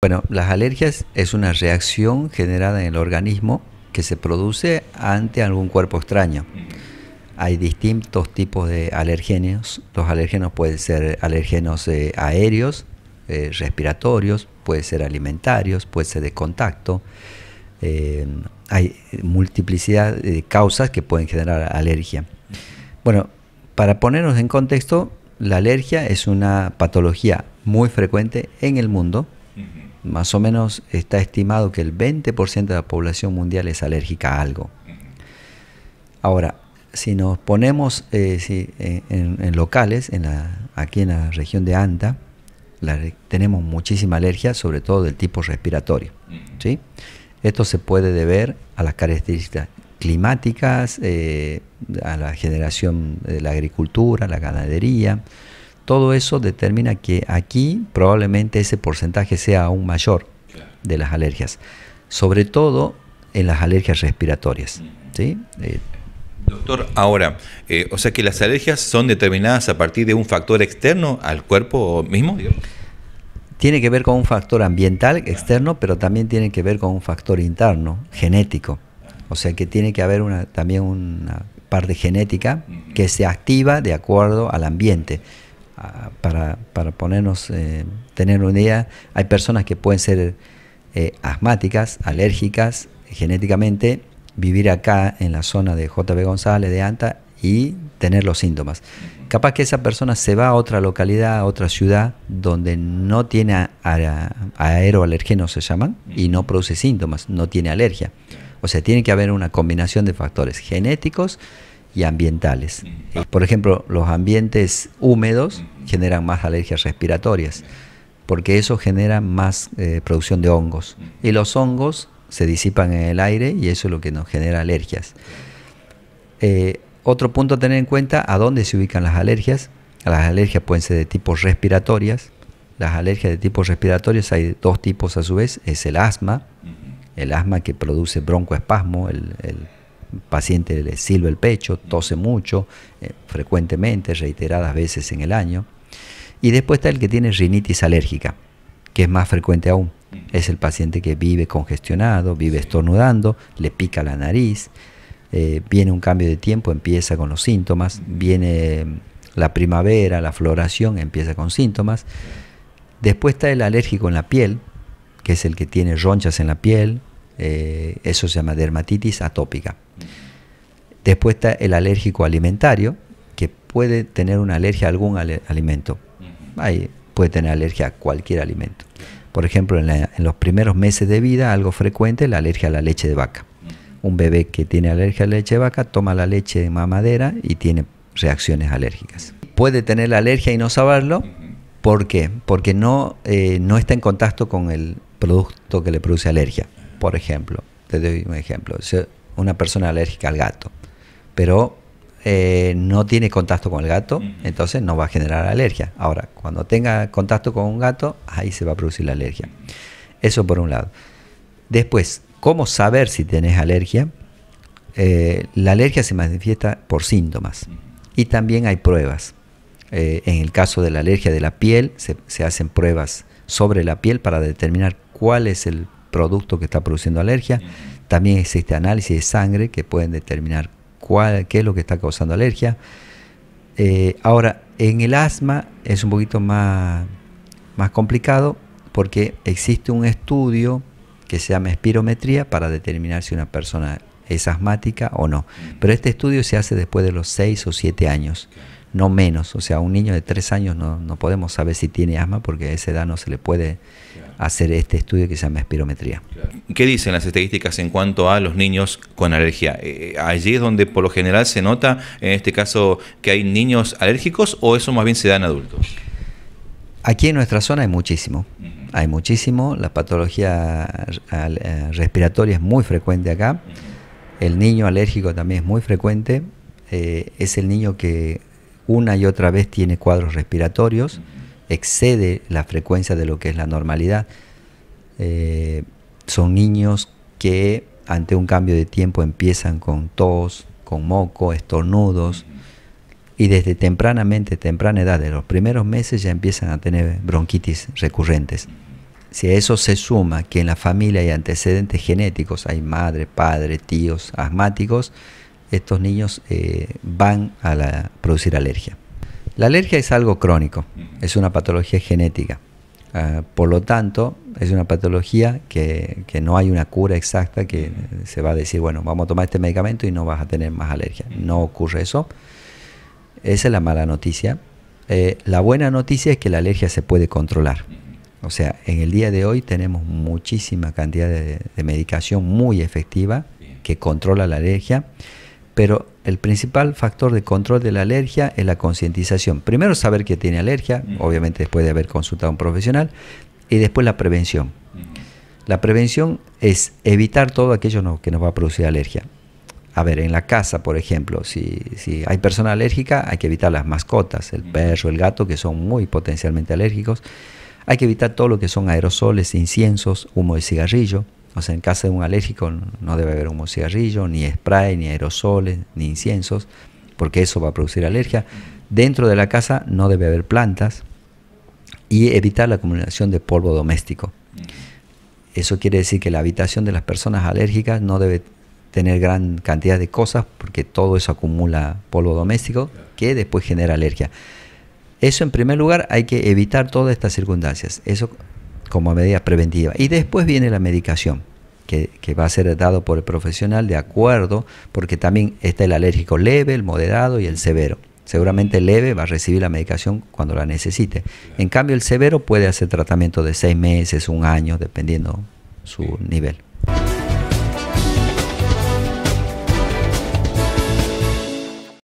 Bueno, las alergias es una reacción generada en el organismo que se produce ante algún cuerpo extraño. Hay distintos tipos de alergenos. Los alergenos pueden ser alergenos eh, aéreos, eh, respiratorios, pueden ser alimentarios, pueden ser de contacto. Eh, hay multiplicidad de causas que pueden generar alergia. Bueno, para ponernos en contexto, la alergia es una patología muy frecuente en el mundo más o menos está estimado que el 20% de la población mundial es alérgica a algo. Ahora, si nos ponemos eh, eh, en, locales, aquí en la región de Anta, tenemos muchísima alergia, sobre todo del tipo respiratorio. Esto se puede deber a las características climáticas, eh, a la generación de la agricultura, la ganadería, todo eso determina que aquí probablemente ese porcentaje sea aún mayor de las alergias, sobre todo en las alergias respiratorias. ¿sí? Eh, Doctor, ahora, eh, o sea que las alergias son determinadas a partir de un factor externo al cuerpo mismo, Tiene que ver con un factor ambiental externo, pero también tiene que ver con un factor interno, genético. O sea que tiene que haber una, también una parte genética que se activa de acuerdo al ambiente para, para, ponernos, eh, tener una idea, hay personas que pueden ser eh, asmáticas, alérgicas genéticamente, vivir acá en la zona de JB González, de Anta, y tener los síntomas. Capaz que esa persona se va a otra localidad, a otra ciudad, donde no tiene aeroalergenos, se llaman, y no produce síntomas, no tiene alergia. O sea, tiene que haber una combinación de factores genéticos, y ambientales. Eh, por ejemplo, los ambientes húmedos generan más alergias respiratorias, porque eso genera más eh, producción de hongos. Y los hongos se disipan en el aire y eso es lo que nos genera alergias. Eh, otro punto a tener en cuenta, ¿a dónde se ubican las alergias? Las alergias pueden ser de tipos respiratorias. Las alergias de tipos respiratorias hay dos tipos a su vez. Es el asma, el asma que produce broncoespasmo, el paciente le silba el pecho, tose mucho, eh, frecuentemente, reiteradas veces en el año. Y después está el que tiene rinitis alérgica, que es más frecuente aún. Es el paciente que vive congestionado, vive estornudando, le pica la nariz, eh, viene un cambio de tiempo, empieza con los síntomas, viene la primavera, la floración, empieza con síntomas. Después está el alérgico en la piel, que es el que tiene ronchas en la piel, eh, eso se llama dermatitis atópica. Después está el alérgico alimentario, que puede tener una alergia a algún alimento. Ahí puede tener alergia a cualquier alimento. Por ejemplo, en, los primeros meses de vida, algo frecuente, la alergia a la leche de vaca. Un bebé que tiene alergia a la leche de vaca toma la leche de mamadera y tiene reacciones alérgicas. Puede tener la alergia y no saberlo. ¿Por qué? Porque no, eh, no está en contacto con el producto que le produce alergia. Por ejemplo, te doy un ejemplo. Una persona alérgica al gato, pero eh, no tiene contacto con el gato, entonces no va a generar alergia. Ahora, cuando tenga contacto con un gato, ahí se va a producir la alergia. Eso por un lado. Después, ¿cómo saber si tenés alergia? Eh, la alergia se manifiesta por síntomas y también hay pruebas. Eh, en el caso de la alergia de la piel, se, se, hacen pruebas sobre la piel para determinar cuál es el producto que está produciendo alergia. También existe análisis de sangre que pueden determinar cuál, qué es lo que está causando alergia. Eh, ahora, en el asma es un poquito más, más complicado porque existe un estudio que se llama espirometría para determinar si una persona es asmática o no. Pero este estudio se hace después de los 6 o 7 años no menos. O sea, un niño de tres años no, no podemos saber si tiene asma porque a esa edad no se le puede hacer este estudio que se llama espirometría. ¿Qué dicen las estadísticas en cuanto a los niños con alergia? Eh, eh, ¿Allí es donde por lo general se nota, en este caso, que hay niños alérgicos o eso más bien se da en adultos? Aquí en nuestra zona hay muchísimo, hay muchísimo, la patología eh, respiratoria es muy frecuente acá, el niño alérgico también es muy frecuente, es el niño que una y otra vez tiene cuadros respiratorios, excede la frecuencia de lo que es la normalidad. Eh, son niños que ante un cambio de tiempo empiezan con tos, con moco, estornudos, y desde tempranamente, temprana edad, de los primeros meses ya empiezan a tener bronquitis recurrentes. Si a eso se suma que en la familia hay antecedentes genéticos, hay madre, padre, tíos asmáticos, estos niños eh, van a producir alergia. La alergia es algo crónico, es una patología genética. Ah, por lo tanto, es una patología que, no hay una cura exacta que se va a decir, bueno, vamos a tomar este medicamento y no vas a tener más alergia. No ocurre eso. Esa es la mala noticia. Eh, la buena noticia es que la alergia se puede controlar. O sea, en el día de hoy tenemos muchísima cantidad de medicación muy efectiva que controla la alergia pero el principal factor de control de la alergia es la concientización. Primero saber que tiene alergia, obviamente después de haber consultado a un profesional, y después la prevención. La prevención es evitar todo aquello que nos va a producir alergia. A ver, en la casa, por ejemplo, si, hay persona alérgica, hay que evitar las mascotas, el perro, el gato, que son muy potencialmente alérgicos. Hay que evitar todo lo que son aerosoles, inciensos, humo de cigarrillo en casa de un alérgico no debe haber humo cigarrillo, ni spray, ni aerosoles, ni inciensos, porque eso va a producir alergia. Dentro de la casa no debe haber plantas y evitar la acumulación de polvo doméstico. Mm. Eso quiere decir que la habitación de las personas alérgicas no debe tener gran cantidad de cosas porque todo eso acumula polvo doméstico que después genera alergia. Eso en primer lugar hay que evitar todas estas circunstancias. Eso como medida preventiva. Y después viene la medicación, que, va a ser dado por el profesional de acuerdo, porque también está el alérgico leve, el moderado y el severo. Seguramente el leve va a recibir la medicación cuando la necesite. En cambio, el severo puede hacer tratamiento de seis meses, un año, dependiendo su nivel.